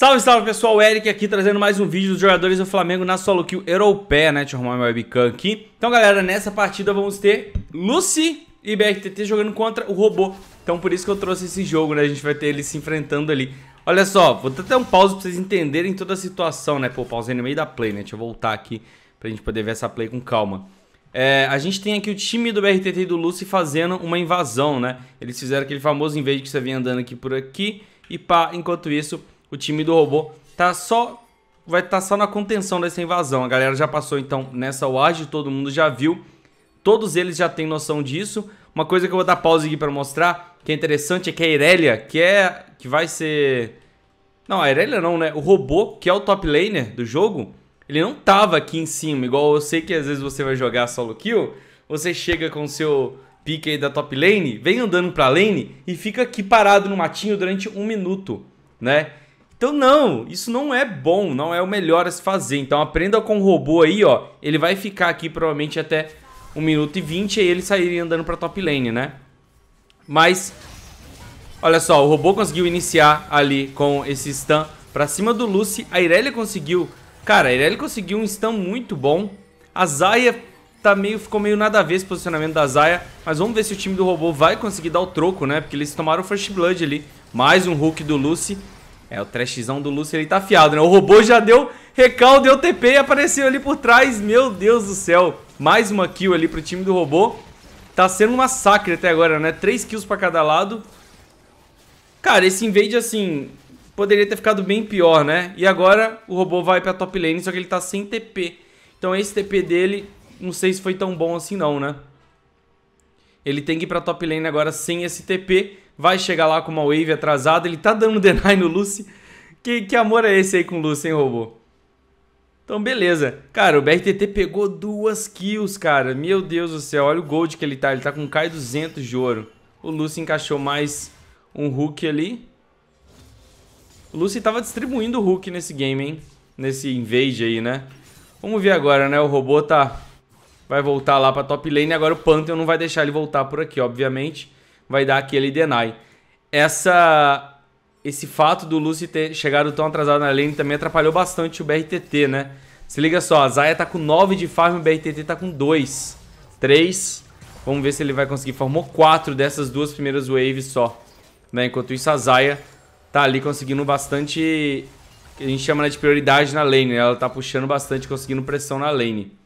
Salve, salve pessoal, Eric aqui trazendo mais um vídeo dos jogadores do Flamengo na solo kill europeia, né? Deixa eu arrumar meu webcam aqui. Então galera, nessa partida vamos ter Lucy e BRTT jogando contra o robô. Então por isso que eu trouxe esse jogo, né? A gente vai ter eles se enfrentando ali. Olha só, vou até dar um pause pra vocês entenderem toda a situação, né? Pô, pausei no meio da play, né? Deixa eu voltar aqui pra gente poder ver essa play com calma. É, a gente tem aqui o time do BRTT e do Lucy fazendo uma invasão, né? Eles fizeram aquele famoso invade que você vem andando aqui por aqui. E pá, enquanto isso o time do robô tá só vai estar tá só na contenção dessa invasão. A galera já passou então nessa ward, todo mundo já viu. Todos eles já têm noção disso. Uma coisa que eu vou dar pausa aqui para mostrar, que é interessante, é que a Irelia, que é que vai ser Não, a Irelia não, né? O robô, que é o top laner do jogo, ele não tava aqui em cima, igual eu sei que às vezes você vai jogar solo kill, você chega com o seu pique aí da top lane, vem andando pra lane e fica aqui parado no matinho durante um minuto, né? Então não, isso não é bom, não é o melhor a se fazer. Então aprenda com o robô aí, ó. Ele vai ficar aqui provavelmente até 1 minuto e 20 e ele sairia andando pra top lane, né? Mas, olha só, o robô conseguiu iniciar ali com esse stun pra cima do Lucy. A Irelia conseguiu, cara, a Irelia conseguiu um stun muito bom. A Zaya tá meio, ficou meio nada a ver esse posicionamento da Zaya, mas vamos ver se o time do robô vai conseguir dar o troco, né? Porque eles tomaram o First Blood ali. Mais um hook do Lucy é, o trashzão do Lúcio ele tá afiado, né? O robô já deu recal, deu TP e apareceu ali por trás. Meu Deus do céu. Mais uma kill ali pro time do robô. Tá sendo um massacre até agora, né? Três kills pra cada lado. Cara, esse invade, assim, poderia ter ficado bem pior, né? E agora o robô vai pra top lane, só que ele tá sem TP. Então esse TP dele, não sei se foi tão bom assim não, né? Ele tem que ir pra top lane agora sem esse TP vai chegar lá com uma wave atrasada, ele tá dando deny no Lucy. Que, que amor é esse aí com o Lucy, hein, robô? Então, beleza. Cara, o BRTT pegou duas kills, cara. Meu Deus do céu, olha o gold que ele tá. Ele tá com cai 200 de ouro. O Lucy encaixou mais um hook ali. O Lucy tava distribuindo hook nesse game, hein? Nesse invade aí, né? Vamos ver agora, né? O robô tá... Vai voltar lá pra top lane. Agora o Pantheon não vai deixar ele voltar por aqui, obviamente vai dar aquele deny. Essa, esse fato do Lucy ter chegado tão atrasado na lane também atrapalhou bastante o BRTT, né? Se liga só, a Zaya tá com 9 de farm, o BRTT tá com 2. 3. Vamos ver se ele vai conseguir. Formou 4 dessas duas primeiras waves só. Né? Enquanto isso, a Zaya tá ali conseguindo bastante... A gente chama né, de prioridade na lane, né? Ela tá puxando bastante, conseguindo pressão na lane.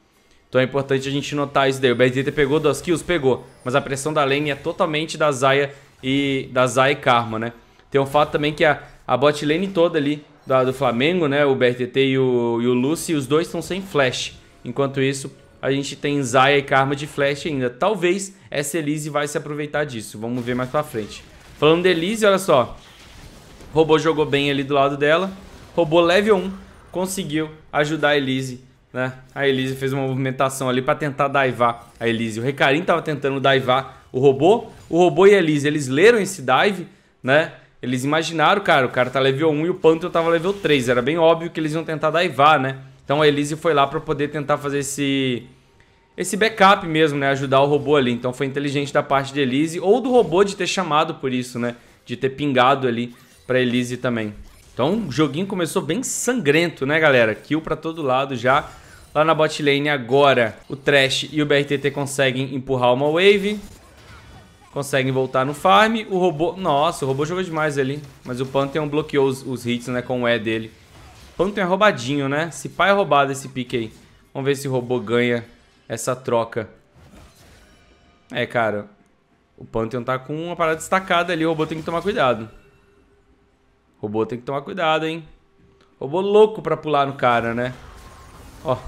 Então é importante a gente notar isso daí. O BRTT pegou duas kills? Pegou. Mas a pressão da lane é totalmente da Zaya e da Zaya e Karma, né? Tem um fato também que a, a bot lane toda ali da, do Flamengo, né? O BRTT e o, e o Lucy, os dois estão sem flash. Enquanto isso, a gente tem Zaya e Karma de flash ainda. Talvez essa Elise vai se aproveitar disso. Vamos ver mais pra frente. Falando de Elise, olha só. O robô jogou bem ali do lado dela. Robô level 1 conseguiu ajudar a Elise né? A Elise fez uma movimentação ali para tentar daivar a Elise. O Recarim tava tentando daivar o robô. O robô e a Elise, eles leram esse dive, né? Eles imaginaram, cara, o cara tá level 1 e o Panther tava level 3. Era bem óbvio que eles iam tentar daivar, né? Então a Elise foi lá para poder tentar fazer esse esse backup mesmo, né? Ajudar o robô ali. Então foi inteligente da parte de Elise ou do robô de ter chamado por isso, né? De ter pingado ali para Elise também. Então o joguinho começou bem sangrento, né, galera? Kill para todo lado já lá na bot lane agora. O Trash e o BRTT conseguem empurrar uma wave. Conseguem voltar no farm. O robô... Nossa, o robô jogou demais ali. Mas o Pantheon bloqueou os, os hits, né? Com o E dele. Pantheon é roubadinho, né? Se pá é roubado esse pique aí. Vamos ver se o robô ganha essa troca. É, cara. O Pantheon tá com uma parada destacada ali. O robô tem que tomar cuidado. O robô tem que tomar cuidado, hein? O robô louco pra pular no cara, né? Ó.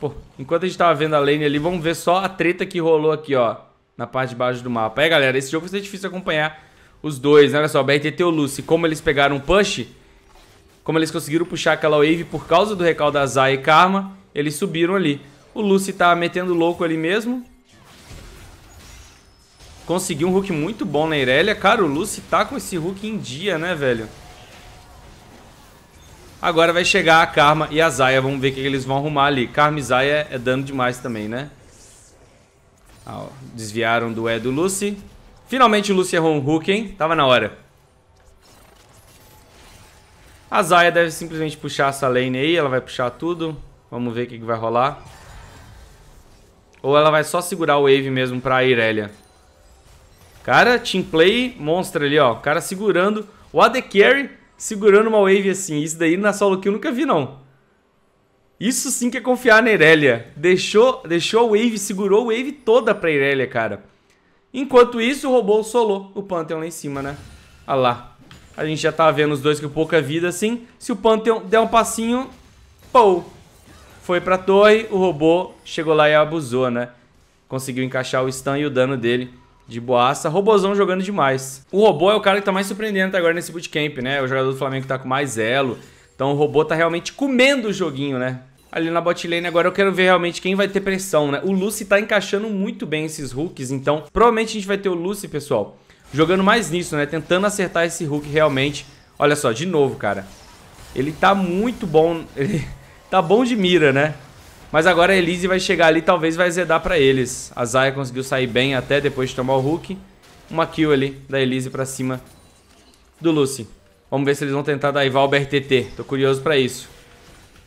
Pô, enquanto a gente tava vendo a lane ali, vamos ver só a treta que rolou aqui, ó. Na parte de baixo do mapa. É, galera, esse jogo vai ser difícil acompanhar os dois, né? Olha só, BRTT e o Lucy, como eles pegaram o push, como eles conseguiram puxar aquela wave por causa do recal da Zai e Karma, eles subiram ali. O Lucy tá metendo louco ali mesmo. Conseguiu um hook muito bom na Irelia. Cara, o Lucy tá com esse hook em dia, né, velho? Agora vai chegar a Karma e a Zaya. Vamos ver o que eles vão arrumar ali. Karma e Zaya é dano demais também, né? Ah, ó. Desviaram do E do Lucy. Finalmente o Lucy errou um hook, hein? Tava na hora. A Zaya deve simplesmente puxar essa lane aí. Ela vai puxar tudo. Vamos ver o que, vai rolar. Ou ela vai só segurar o wave mesmo pra Irelia. Cara, team play monstra ali, ó. O cara segurando o AD Carry segurando uma wave assim. Isso daí na solo kill eu nunca vi, não. Isso sim que é confiar na Irelia. Deixou, deixou a wave, segurou a wave toda pra Irelia, cara. Enquanto isso, o robô solou o Pantheon lá em cima, né? Ah lá. A gente já tava tá vendo os dois com pouca vida, assim. Se o Pantheon der um passinho... Pou! Foi pra torre, o robô chegou lá e abusou, né? Conseguiu encaixar o stun e o dano dele de boaça. Robozão jogando demais. O robô é o cara que tá mais surpreendendo até agora nesse bootcamp, né? É o jogador do Flamengo que tá com mais elo. Então o robô tá realmente comendo o joguinho, né? Ali na botlane, agora eu quero ver realmente quem vai ter pressão, né? O Lucy tá encaixando muito bem esses hooks, então provavelmente a gente vai ter o Lucy, pessoal, jogando mais nisso, né? Tentando acertar esse hook realmente. Olha só, de novo, cara. Ele tá muito bom, ele tá bom de mira, né? Mas agora a Elise vai chegar ali talvez vai zedar pra eles. A Zaya conseguiu sair bem até depois de tomar o Hulk. Uma kill ali da Elise pra cima do Lucy. Vamos ver se eles vão tentar divar o BRTT. Tô curioso pra isso.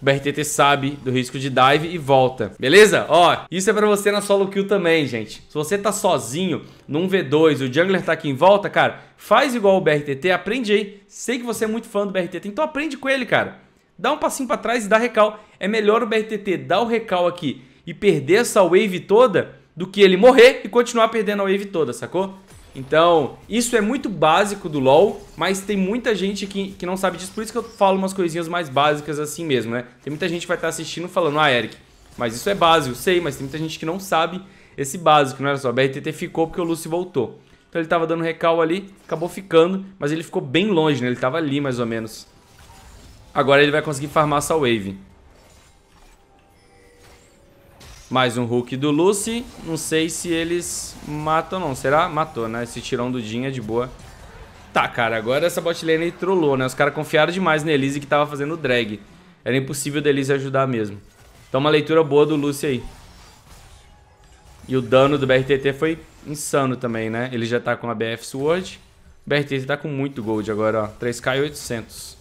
O BRTT sabe do risco de dive e volta. Beleza? Ó, isso é pra você na solo kill também, gente. Se você tá sozinho num V2 e o jungler tá aqui em volta, cara, faz igual o BRTT, aprende aí. Sei que você é muito fã do BRTT, então aprende com ele, cara dá um passinho para trás e dá recal. É melhor o BRTT dar o recal aqui e perder essa wave toda do que ele morrer e continuar perdendo a wave toda, sacou? Então, isso é muito básico do LoL, mas tem muita gente que, que não sabe disso, por isso que eu falo umas coisinhas mais básicas assim mesmo, né? Tem muita gente que vai estar tá assistindo falando, ah, Eric, mas isso é básico, sei, mas tem muita gente que não sabe esse básico, não era só, o BRTT ficou porque o Lucy voltou. Então ele tava dando recal ali, acabou ficando, mas ele ficou bem longe, né? Ele tava ali mais ou menos. Agora ele vai conseguir farmar essa wave. Mais um hook do Lucy. Não sei se eles matam não. Será? Matou, né? Esse tirão do Jin é de boa. Tá, cara. Agora essa bot lane trollou, né? Os caras confiaram demais na Elise que tava fazendo drag. Era impossível da Elise ajudar mesmo. Então uma leitura boa do Lucy aí. E o dano do BRTT foi insano também, né? Ele já tá com a BF Sword. O BRTT tá com muito gold agora, ó. 3k e 800.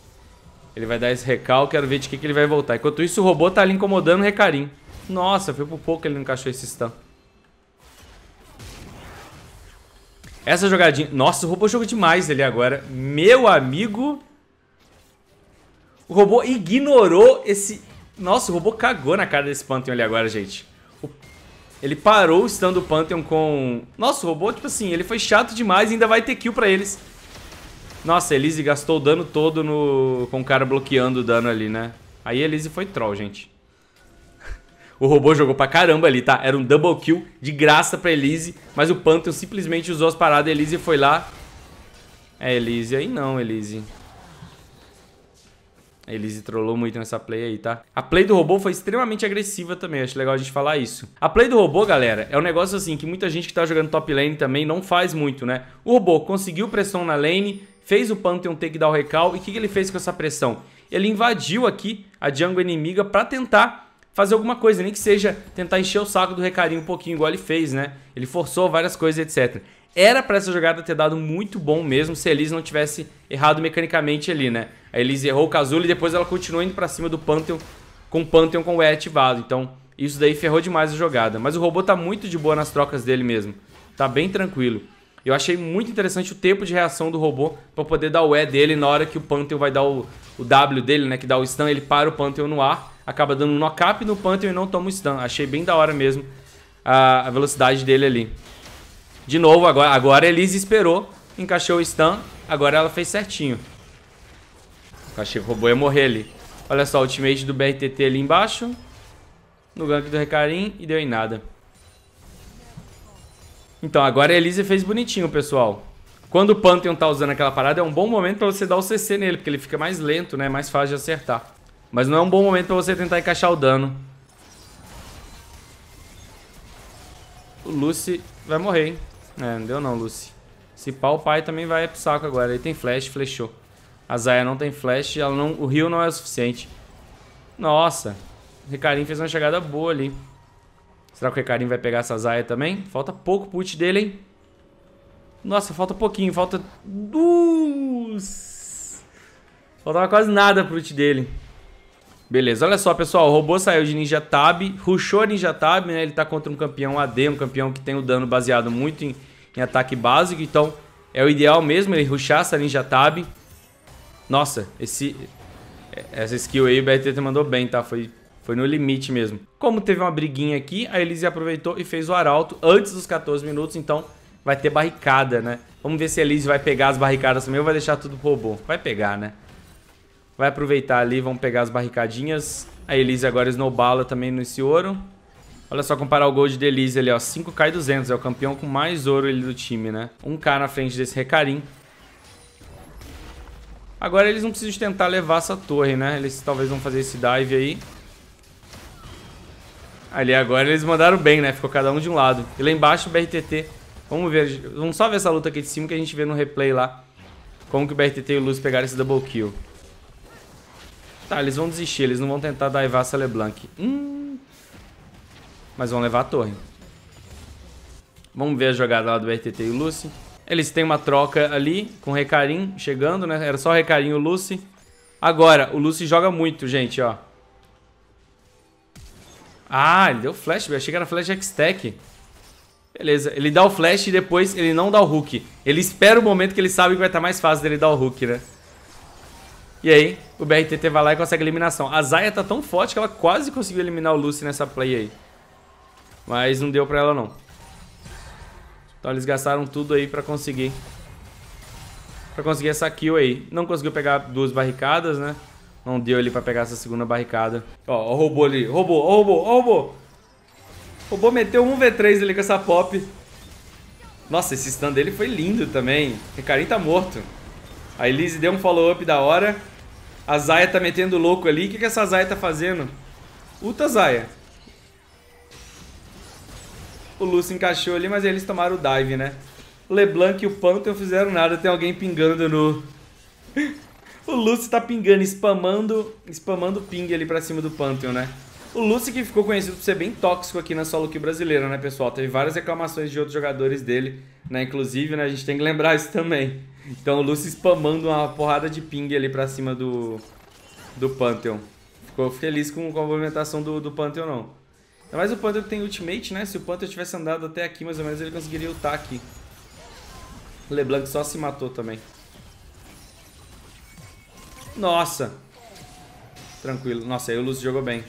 Ele vai dar esse recal, quero ver de que, que ele vai voltar. Enquanto isso, o robô tá ali incomodando o Recarim. Nossa, foi por pouco que ele não encaixou esse stun. Essa jogadinha... Nossa, o robô jogou demais ali agora. Meu amigo... O robô ignorou esse... Nossa, o robô cagou na cara desse Pantheon ali agora, gente. O... Ele parou o stun do Pantheon com... Nossa, o robô, tipo assim, ele foi chato demais e ainda vai ter kill pra eles. Nossa, a Elise gastou o dano todo no... com o cara bloqueando o dano ali, né? Aí a Elise foi troll, gente. o robô jogou pra caramba ali, tá? Era um double kill de graça pra Elise, mas o Pantheon simplesmente usou as paradas. A Elise foi lá. É, Elise, aí não, Elise. Ele se trollou muito nessa play aí, tá? A play do robô foi extremamente agressiva também, acho legal a gente falar isso. A play do robô, galera, é um negócio assim que muita gente que tá jogando top lane também não faz muito, né? O robô conseguiu pressão na lane, fez o Pantheon o recal, e o que, que ele fez com essa pressão? Ele invadiu aqui a jungle inimiga pra tentar fazer alguma coisa, nem que seja tentar encher o saco do recarinho um pouquinho, igual ele fez, né? Ele forçou várias coisas, etc. Era para essa jogada ter dado muito bom mesmo se a Elise não tivesse errado mecanicamente ali, né? A Elise errou o Casulo e depois ela continua indo para cima do Pantheon com o Pantheon com o E ativado. Então, isso daí ferrou demais a jogada. Mas o robô tá muito de boa nas trocas dele mesmo. Tá bem tranquilo. Eu achei muito interessante o tempo de reação do robô para poder dar o E dele na hora que o Pantheon vai dar o, o W dele, né? Que dá o stun, ele para o Pantheon no ar, acaba dando um knock-up no Pantheon e não toma o stun. Achei bem da hora mesmo a, a velocidade dele ali. De novo, agora, agora Elise esperou, encaixou o stun, agora ela fez certinho. achei que o robô ia morrer ali. Olha só, o ultimate do BRTT ali embaixo. No gank do Recarim e deu em nada. Então, agora a Elise fez bonitinho, pessoal. Quando o Pantheon tá usando aquela parada, é um bom momento pra você dar o CC nele, porque ele fica mais lento, né? Mais fácil de acertar. Mas não é um bom momento pra você tentar encaixar o dano. O Lucy vai morrer, hein? É, não deu não, Lucy. Se pau, o pai também vai pro saco agora. Ele tem flash, flechou. A Zaya não tem flash, ela não, o rio não é o suficiente. Nossa. O Recarim fez uma chegada boa ali. Será que o Recarim vai pegar essa Zaya também? Falta pouco put dele, hein? Nossa, falta pouquinho. Falta... Duas... Faltava quase nada pro ult dele. Beleza, olha só, pessoal. O robô saiu de Ninja Tab, rushou Ninja Tab, né? Ele tá contra um campeão AD, um campeão que tem o um dano baseado muito em, em, ataque básico. Então, é o ideal mesmo ele rushar essa Ninja Tab. Nossa, esse, essa skill aí o BRTT mandou bem, tá? Foi, foi no limite mesmo. Como teve uma briguinha aqui, a Elise aproveitou e fez o arauto antes dos 14 minutos. Então, vai ter barricada, né? Vamos ver se a Elise vai pegar as barricadas também ou vai deixar tudo pro robô. Vai pegar, né? Vai aproveitar ali, vão pegar as barricadinhas. A Elise agora snowbala também nesse ouro. Olha só comparar o gold de Elise ali, ó. 5k e 200, é o campeão com mais ouro ali do time, né? 1k na frente desse Recarim. Agora eles não precisam tentar levar essa torre, né? Eles talvez vão fazer esse dive aí. Ali agora eles mandaram bem, né? Ficou cada um de um lado. E lá embaixo o BRTT. Vamos ver, vamos só ver essa luta aqui de cima que a gente vê no replay lá. Como que o BRTT e o Luz pegaram esse double kill. Tá, eles vão desistir, eles não vão tentar daivar a Leblanc. Hum. Mas vão levar a torre. Vamos ver a jogada lá do RTT e o Lucy. Eles têm uma troca ali com o Recarim chegando, né? Era só Recarim e o Lucy. Agora, o Lucy joga muito, gente, ó. Ah, ele deu flash, eu achei que era flash X-Tech. Beleza, ele dá o flash e depois ele não dá o hook. Ele espera o momento que ele sabe que vai estar mais fácil dele dar o hook, né? E aí, o BRTT vai lá e consegue a eliminação. A Zaya tá tão forte que ela quase conseguiu eliminar o Lucy nessa play aí. Mas não deu pra ela, não. Então eles gastaram tudo aí pra conseguir. Pra conseguir essa kill aí. Não conseguiu pegar duas barricadas, né? Não deu ali pra pegar essa segunda barricada. Ó, ó o robô ali. Robô, ó o robô, ó o robô. O robô meteu um V3 ali com essa pop. Nossa, esse stun dele foi lindo também. O Recarim tá morto. A Elise deu um follow-up da hora. A Zaya tá metendo louco ali. O que, que essa Zaya tá fazendo? Uta Zaya. O Lúcio encaixou ali, mas eles tomaram o dive, né? Leblanc e o Pantheon fizeram nada. Tem alguém pingando no... o Lúcio tá pingando, spamando, spamando ping ali pra cima do Pantheon, né? O Lucy que ficou conhecido por ser bem tóxico aqui na solo que brasileira, né, pessoal? Teve várias reclamações de outros jogadores dele, né? Inclusive, né, a gente tem que lembrar isso também. Então o Lucy spamando uma porrada de ping ali pra cima do, do Pantheon. Ficou feliz com, com a movimentação do, do Pantheon, não. Mas o Pantheon tem ultimate, né? Se o Pantheon tivesse andado até aqui, mais ou menos, ele conseguiria ultar aqui. O LeBlanc só se matou também. Nossa! Tranquilo. Nossa, aí o Lucy jogou bem.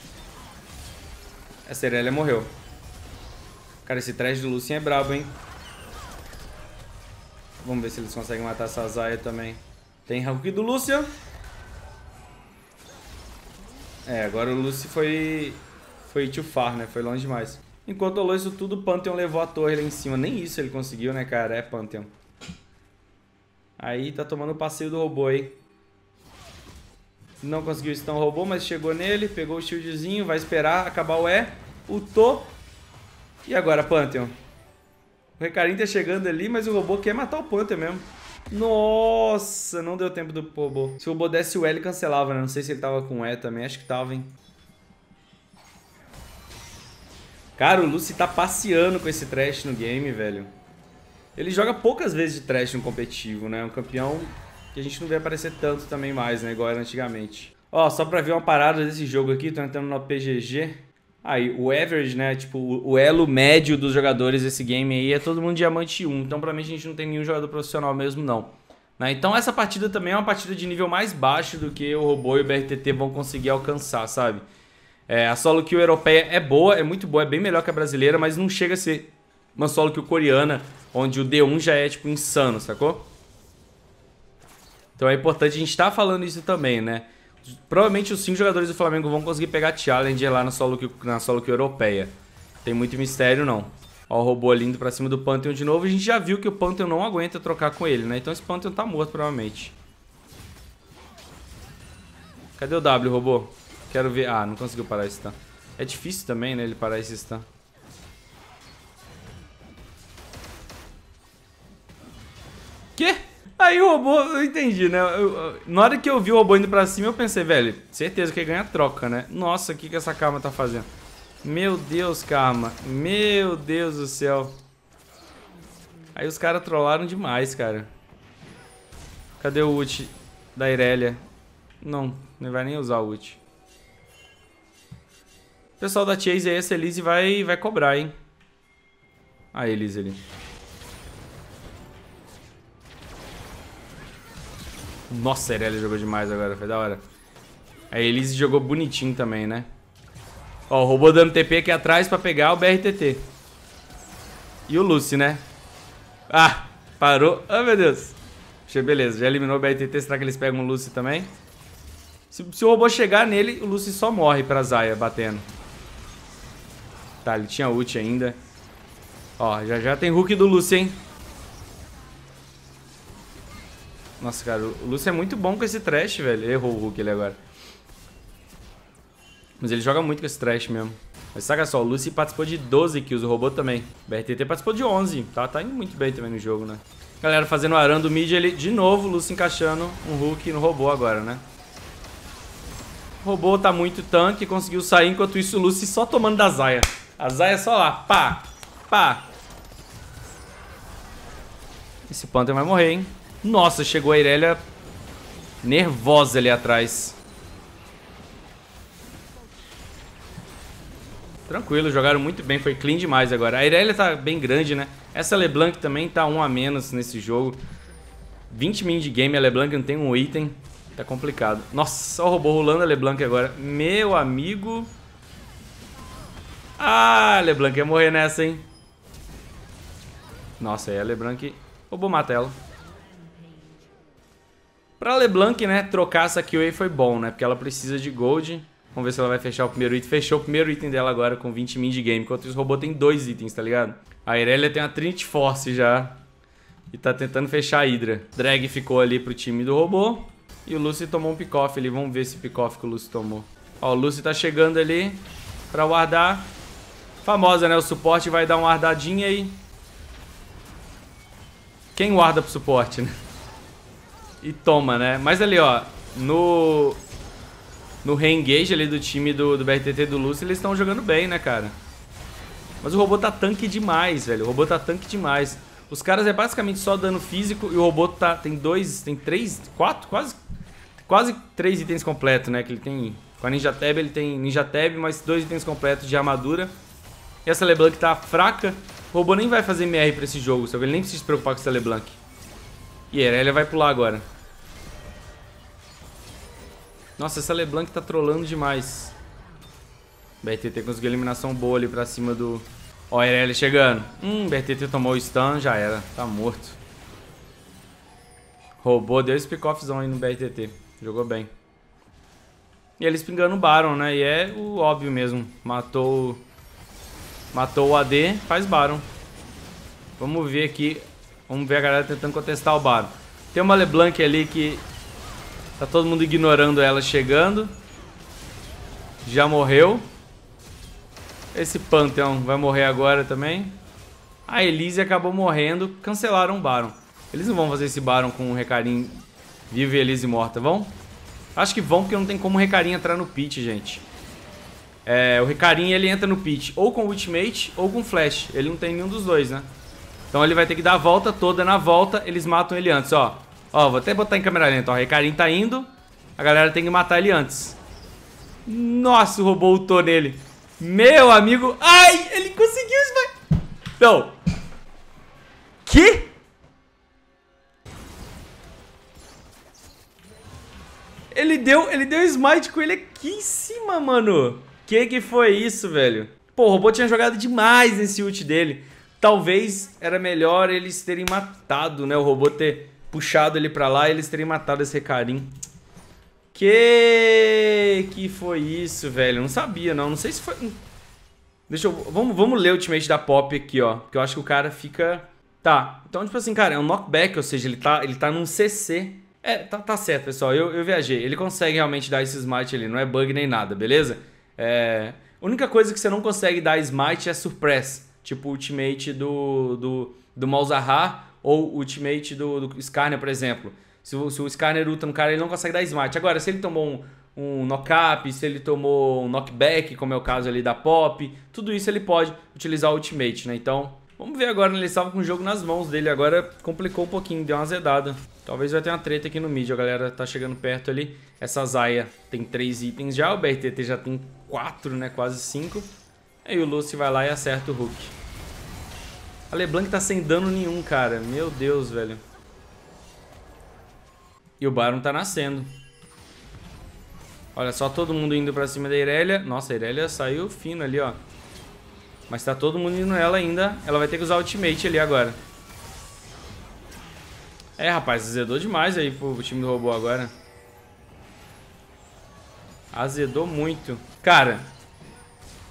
A Cerelia morreu. Cara, esse trash do Lucian é brabo, hein? Vamos ver se eles conseguem matar essa Zaya também. Tem Hakuki do Lucian. É, agora o Lúcio foi... Foi too far, né? Foi longe demais. Enquanto rolou isso tudo, o Pantheon levou a torre lá em cima. Nem isso ele conseguiu, né, cara? É Pantheon. Aí tá tomando o passeio do robô, hein? Não conseguiu stun então robô, mas chegou nele, pegou o shieldzinho, vai esperar acabar o E, ultou. E agora, Pantheon? O Recarim tá chegando ali, mas o robô quer matar o Pantheon mesmo. Nossa, não deu tempo do robô. Se o robô desse o L, cancelava, né? Não sei se ele tava com E também, acho que tava, hein? Cara, o Lucy tá passeando com esse trash no game, velho. Ele joga poucas vezes de trash no competitivo, né? Um campeão que a gente não vê aparecer tanto também mais, né? Igual era antigamente. Ó, só pra ver uma parada desse jogo aqui, tô entrando no PGG. Aí, o average, né? Tipo, o elo médio dos jogadores desse game aí é todo mundo diamante 1. Então, pra mim, a gente não tem nenhum jogador profissional mesmo, não. Né? Então, essa partida também é uma partida de nível mais baixo do que o robô e o BRTT vão conseguir alcançar, sabe? É, a solo kill europeia é boa, é muito boa, é bem melhor que a brasileira, mas não chega a ser uma solo kill coreana, onde o D1 já é, tipo, insano, sacou? Então é importante a gente estar tá falando isso também, né? Provavelmente os cinco jogadores do Flamengo vão conseguir pegar Challenger lá na solo que, na solo que europeia. Tem muito mistério, não. Ó, o robô lindo pra cima do Pantheon de novo. A gente já viu que o Pantheon não aguenta trocar com ele, né? Então esse Pantheon tá morto, provavelmente. Cadê o W, robô? Quero ver... Ah, não conseguiu parar esse stun. É difícil também, né, ele parar esse stun. Quê? Aí o robô, eu entendi, né? Eu, eu, na hora que eu vi o robô indo pra cima, eu pensei, velho, certeza que ele ganha troca, né? Nossa, o que, que essa Karma tá fazendo? Meu Deus, Karma. Meu Deus do céu. Aí os caras trollaram demais, cara. Cadê o ult da Irelia? Não, não vai nem usar o ult. O pessoal da Chase aí, essa Elise vai, vai cobrar, hein? A Elise ali. Nossa, a Irelia jogou demais agora, foi da hora. A Elise jogou bonitinho também, né? Ó, o robô dando TP aqui atrás pra pegar o BRTT. E o Lucy, né? Ah, parou. Ah, oh, meu Deus. Beleza, já eliminou o BRTT. Será que eles pegam o Lucy também? Se, se o robô chegar nele, o Lucy só morre pra Zaya batendo. Tá, ele tinha ult ainda. Ó, já já tem Hulk do Lucy, hein? Nossa, cara, o Lúcio é muito bom com esse trash, velho. errou o Hulk ele agora. Mas ele joga muito com esse trash mesmo. Mas saca só, o Lucy participou de 12 kills, o robô também. O BRTT participou de 11. Tá, tá indo muito bem também no jogo, né? Galera, fazendo o mid, ele de novo, o Lucy encaixando um Hulk no robô agora, né? O robô tá muito tanque, conseguiu sair, enquanto isso o Lucy só tomando da Zaya. A Zaya só lá, pá, pá. Esse Panther vai morrer, hein? Nossa, chegou a Irelia nervosa ali atrás. Tranquilo, jogaram muito bem, foi clean demais agora. A Irelia tá bem grande, né? Essa LeBlanc também tá um a menos nesse jogo. 20 min de game, a LeBlanc não tem um item. Tá complicado. Nossa, só roubou rolando a LeBlanc agora. Meu amigo... Ah, a LeBlanc ia morrer nessa, hein? Nossa, aí a LeBlanc roubou matar ela. Pra LeBlanc, né, trocar essa QA foi bom, né? Porque ela precisa de gold. Vamos ver se ela vai fechar o primeiro item. Fechou o primeiro item dela agora com 20 min de game. Enquanto os robôs têm dois itens, tá ligado? A Irelia tem uma Trinity Force já. E tá tentando fechar a Hydra. Drag ficou ali pro time do robô. E o Lucy tomou um pick-off ali. Vamos ver esse pick-off que o Lucy tomou. Ó, o Lucy tá chegando ali pra guardar. Famosa, né? O suporte vai dar uma guardadinha aí. Quem guarda pro suporte, né? e toma, né? Mas ali, ó, no... No reengage ali do time do, do BRTT do Lúcio, eles estão jogando bem, né, cara? Mas o robô tá tanque demais, velho. O robô tá tanque demais. Os caras é basicamente só dano físico e o robô tá, tem dois, tem três, quatro, quase... Quase três itens completos, né? Que ele tem... Com a Ninja Tab, ele tem Ninja Tab, mais dois itens completos de armadura. E a LeBlanc tá fraca. O robô nem vai fazer MR pra esse jogo, sabe? Ele nem precisa se preocupar com essa LeBlanc. E a Irelia vai pular agora. Nossa, essa LeBlanc tá trolando demais. BRTT conseguiu eliminação boa ali pra cima do... Ó, a Irelia chegando. Hum, BRTT tomou o stun, já era. Tá morto. Roubou, deu esse pick-offzão aí no BRTT. Jogou bem. E eles pingando o Baron, né? E é o óbvio mesmo. Matou... Matou o AD, faz Baron. Vamos ver aqui. Vamos ver a galera tentando contestar o Baron. Tem uma LeBlanc ali que tá todo mundo ignorando ela chegando. Já morreu. Esse Pantheon vai morrer agora também. A Elise acabou morrendo. Cancelaram o Baron. Eles não vão fazer esse Baron com o Recarim vivo e Elise morta, vão? Acho que vão, porque não tem como o Recarim entrar no pit, gente. É, o Recarim, ele entra no pit ou com Ultimate ou com Flash. Ele não tem nenhum dos dois, né? Então ele vai ter que dar a volta toda. Na volta, eles matam ele antes, ó. Ó, vou até botar em câmera lenta, ó. O Recarim tá indo. A galera tem que matar ele antes. Nossa, o robô ultou nele. Meu amigo. Ai, ele conseguiu esmagar. Não. Que? Ele deu, ele deu smite com ele aqui em cima, mano. Que que foi isso, velho? Pô, o robô tinha jogado demais nesse ult dele. Talvez era melhor eles terem matado, né? O robô ter puxado ele pra lá e eles terem matado esse Recarim. Que que foi isso, velho? Não sabia, não. Não sei se foi... Deixa eu... Vamos, vamos ler o ultimate da Pop aqui, ó. Porque eu acho que o cara fica... Tá. Então, tipo assim, cara, é um knockback, ou seja, ele tá, ele tá num CC. É, tá, tá certo, pessoal. Eu, eu viajei. Ele consegue realmente dar esse smite ali. Não é bug nem nada, beleza? É... A única coisa que você não consegue dar smite é suppress tipo o ultimate do, do, do Malzahar ou o ultimate do, do Skarner, por exemplo. Se, o, se o Skarner luta no cara, ele não consegue dar smite. Agora, se ele tomou um, um knock-up, se ele tomou um knockback, como é o caso ali da Pop, tudo isso ele pode utilizar o ultimate, né? Então, Vamos ver agora, ele estava com o jogo nas mãos dele, agora complicou um pouquinho, deu uma azedada. Talvez vai ter uma treta aqui no mid, a galera tá chegando perto ali. Essa Zaya tem três itens já, o BRTT já tem quatro, né, quase cinco. Aí o Lucy vai lá e acerta o Hulk. A LeBlanc tá sem dano nenhum, cara. Meu Deus, velho. E o Baron tá nascendo. Olha só, todo mundo indo pra cima da Irelia. Nossa, a Irelia saiu fino ali, ó. Mas tá todo mundo indo nela ainda. Ela vai ter que usar o ultimate ali agora. É, rapaz, azedou demais aí pro time do robô agora. Azedou muito. Cara,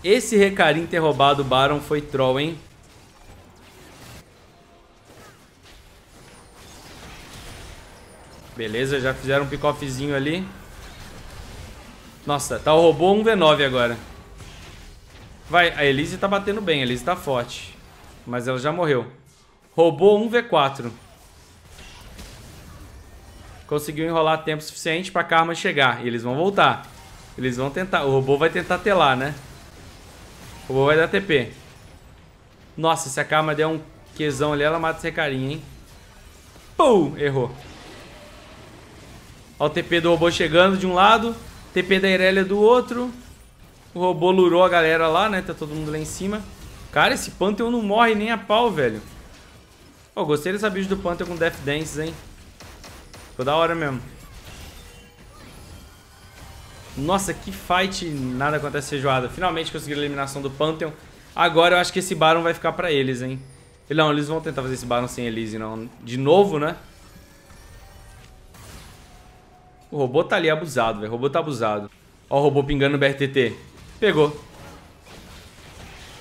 esse recarim ter roubado o Baron foi troll, hein? Beleza, já fizeram um pick-offzinho ali. Nossa, tá o robô 1v9 agora. Vai, a Elise tá batendo bem, a Elise tá forte. Mas ela já morreu. Robô 1v4. Conseguiu enrolar tempo suficiente pra Karma chegar. E eles vão voltar. Eles vão tentar. O robô vai tentar telar, né? O robô vai dar TP. Nossa, se a Karma der um quesão ali, ela mata sem carinha, hein? Pum! Errou. Ó o TP do robô chegando de um lado, TP da Irelia do outro. O robô lurou a galera lá, né? Tá todo mundo lá em cima. Cara, esse Pantheon não morre nem a pau, velho. Pô, gostei dessa build do Pantheon com Death Dance, hein? Ficou da hora mesmo. Nossa, que fight nada acontece feijoada. Finalmente conseguiram a eliminação do Pantheon. Agora eu acho que esse Baron vai ficar pra eles, hein? Não, eles vão tentar fazer esse Baron sem Elise, não. De novo, né? O robô tá ali abusado, velho. O robô tá abusado. Ó o robô pingando o BRTT. Pegou.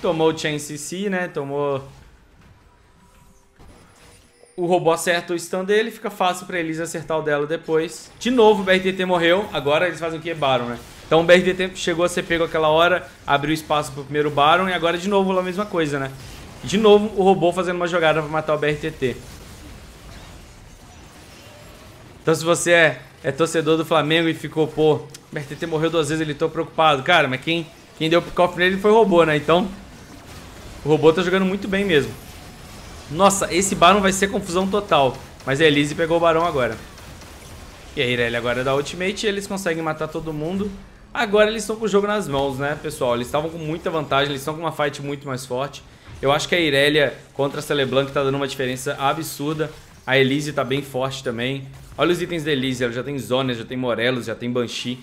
Tomou o Chain CC, né? Tomou... O robô acerta o stun dele, fica fácil pra eles acertar o dela depois. De novo o BRTT morreu, agora eles fazem o que? Baron, né? Então o BRTT chegou a ser pego aquela hora, abriu espaço pro primeiro Baron e agora de novo a mesma coisa, né? De novo o robô fazendo uma jogada pra matar o BRTT. Então se você é é torcedor do Flamengo e ficou, pô, o BRTT morreu duas vezes, ele tô preocupado. Cara, mas quem, quem deu o pick-off nele foi o robô, né? Então, o robô tá jogando muito bem mesmo. Nossa, esse Barão vai ser confusão total. Mas a Elise pegou o Barão agora. E a Irelia agora é da ultimate eles conseguem matar todo mundo. Agora eles estão com o jogo nas mãos, né, pessoal? Eles estavam com muita vantagem, eles estão com uma fight muito mais forte. Eu acho que a Irelia contra a Celeblanc tá dando uma diferença absurda. A Elise tá bem forte também. Olha os itens da Elise, ela já tem Zonia, já tem Morelos, já tem Banshee.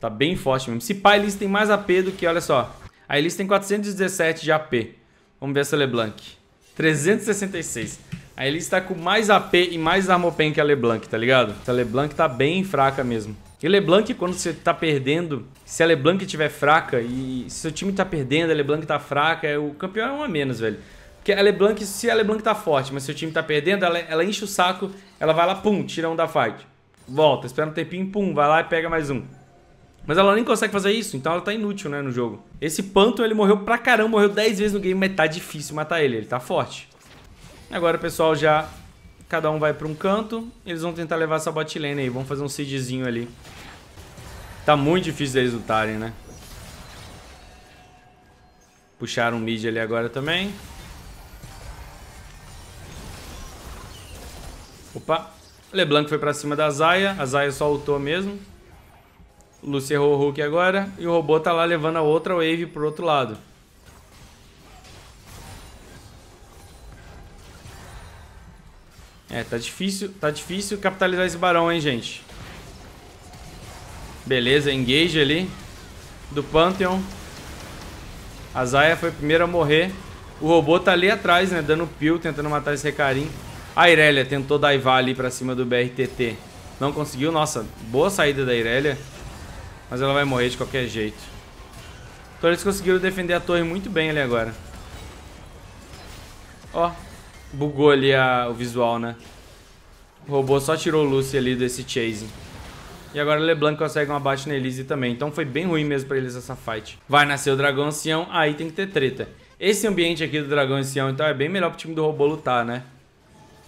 Tá bem forte mesmo. Se pá, a Elise tem mais AP do que, olha só. A Elise tem 417 de AP. Vamos ver essa LeBlanc. 366. A Elise tá com mais AP e mais armor pen que a LeBlanc, tá ligado? Essa LeBlanc tá bem fraca mesmo. E LeBlanc, quando você tá perdendo, se a LeBlanc tiver fraca e se seu time tá perdendo, a LeBlanc tá fraca, é o campeão é um a menos, velho. Porque a LeBlanc, se a LeBlanc tá forte, mas seu time tá perdendo, ela, ela enche o saco, ela vai lá, pum, tira um da fight. Volta, espera um tempinho, pum, vai lá e pega mais um. Mas ela nem consegue fazer isso, então ela tá inútil, né, no jogo. Esse Panto, ele morreu pra caramba, morreu 10 vezes no game, mas tá difícil matar ele, ele tá forte. Agora o pessoal já... Cada um vai pra um canto, eles vão tentar levar essa bot lane aí, vão fazer um seedzinho ali. Tá muito difícil eles lutarem, né? Puxaram o mid ali agora também. Opa. LeBlanc foi pra cima da Zaya. A Zaya soltou mesmo. Lucy errou o Hulk agora. E o robô tá lá levando a outra wave pro outro lado. É, tá difícil, tá difícil capitalizar esse barão, hein, gente. Beleza, engage ali. Do Pantheon. A Zaya foi a primeira a morrer. O robô tá ali atrás, né, dando peel, tentando matar esse Recarim. A Irelia tentou daivar ali pra cima do BRTT. Não conseguiu. Nossa, boa saída da Irelia. Mas ela vai morrer de qualquer jeito. Então eles conseguiram defender a torre muito bem ali agora. Ó, bugou ali a, o visual, né? O robô só tirou o Lucy ali desse chasing. E agora o LeBlanc consegue um abate na Elise também. Então foi bem ruim mesmo pra eles essa fight. Vai nascer o Dragão Ancião, aí tem que ter treta. Esse ambiente aqui do Dragão Ancião, então, é bem melhor pro time do robô lutar, né?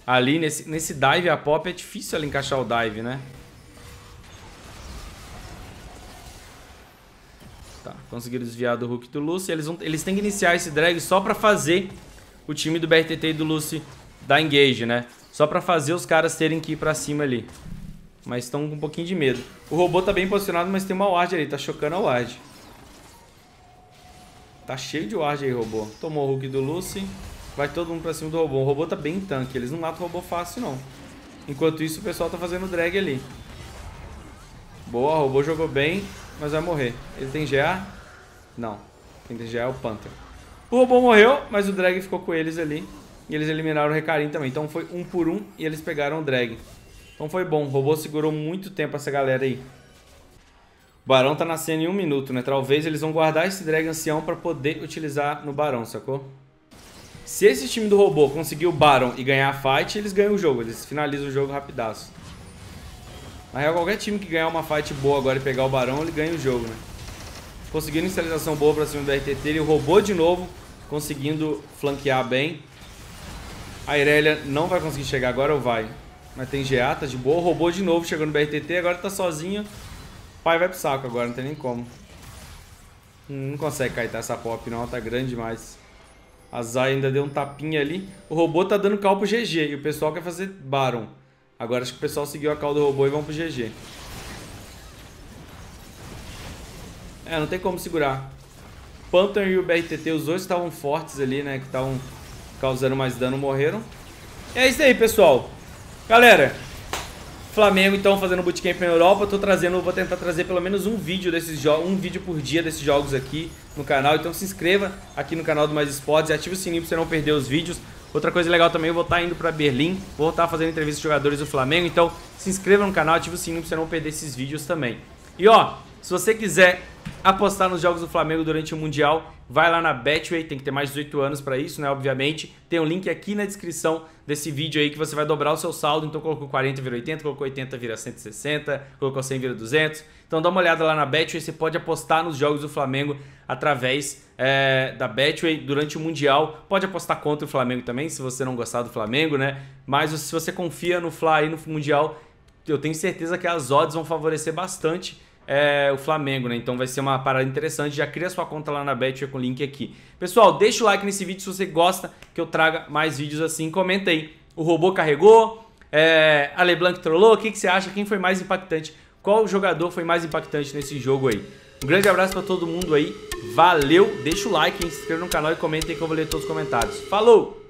Ali nesse, nesse dive a pop é difícil ela encaixar o dive, né? Tá, conseguiram desviar do Hulk do Lucy. Eles, vão, eles têm que iniciar esse drag só pra fazer o time do BRTT e do Lucy dar engage, né? Só pra fazer os caras terem que ir pra cima ali. Mas estão com um pouquinho de medo. O robô tá bem posicionado, mas tem uma ward ali. Tá chocando a ward. Tá cheio de ward aí, robô. Tomou o Hulk do Lucy. Vai todo mundo pra cima do robô. O robô tá bem tanque. Eles não matam o robô fácil, não. Enquanto isso, o pessoal tá fazendo drag ali. Boa, o robô jogou bem, mas vai morrer. Ele tem GA? Não. Quem tem GA é o Panther. O robô morreu, mas o drag ficou com eles ali. E eles eliminaram o Recarim também. Então foi um por um e eles pegaram o drag. Então foi bom. O robô segurou muito tempo essa galera aí. O Barão tá nascendo em um minuto, né? Talvez eles vão guardar esse drag ancião pra poder utilizar no Barão, sacou? Se esse time do robô conseguir o Baron e ganhar a fight, eles ganham o jogo. Eles finalizam o jogo rapidaço. Na real, qualquer time que ganhar uma fight boa agora e pegar o Barão, ele ganha o jogo, né? Conseguindo inicialização boa pra cima do RTT, ele roubou de novo, conseguindo flanquear bem. A Irelia não vai conseguir chegar agora ou vai? Mas tem GA, tá de boa, roubou de novo, chegou no BRTT, agora tá sozinho. Pai vai pro saco agora, não tem nem como. Não consegue caitar tá? essa pop não, tá grande demais. Azar ainda deu um tapinha ali. O robô tá dando cal pro GG e o pessoal quer fazer Baron. Agora acho que o pessoal seguiu a cal do robô e vão pro GG. É, não tem como segurar. Panther e o BRTT, os dois estavam fortes ali, né? Que estavam causando mais dano, morreram. E é isso aí, pessoal. Galera, Flamengo então fazendo bootcamp na Europa, tô trazendo, vou tentar trazer pelo menos um vídeo desses jogos, um vídeo por dia desses jogos aqui no canal. Então se inscreva aqui no canal do Mais Esportes e ative o sininho para você não perder os vídeos. Outra coisa legal também, eu vou estar tá indo para Berlim, vou estar tá fazendo entrevistas de jogadores do Flamengo. Então se inscreva no canal, ative o sininho para você não perder esses vídeos também. E ó, se você quiser apostar nos jogos do Flamengo durante o Mundial, vai lá na Betway, tem que ter mais de 18 anos para isso, né, obviamente. Tem um link aqui na descrição desse vídeo aí que você vai dobrar o seu saldo, então colocou 40 vira 80, colocou 80 vira 160, colocou 100 vira 200. Então dá uma olhada lá na Betway, você pode apostar nos jogos do Flamengo através é, da Betway durante o Mundial. Pode apostar contra o Flamengo também, se você não gostar do Flamengo, né? Mas se você confia no Fla aí no Mundial, eu tenho certeza que as odds vão favorecer bastante é, o Flamengo, né? Então vai ser uma parada interessante. Já cria sua conta lá na Betfair com o link aqui. Pessoal, deixa o like nesse vídeo se você gosta que eu traga mais vídeos assim. Comenta aí. O robô carregou? É, a LeBlanc trollou? O que, que você acha? Quem foi mais impactante? Qual jogador foi mais impactante nesse jogo aí? Um grande abraço para todo mundo aí. Valeu. Deixa o like, hein? se inscreva no canal e comenta aí que eu vou ler todos os comentários. Falou!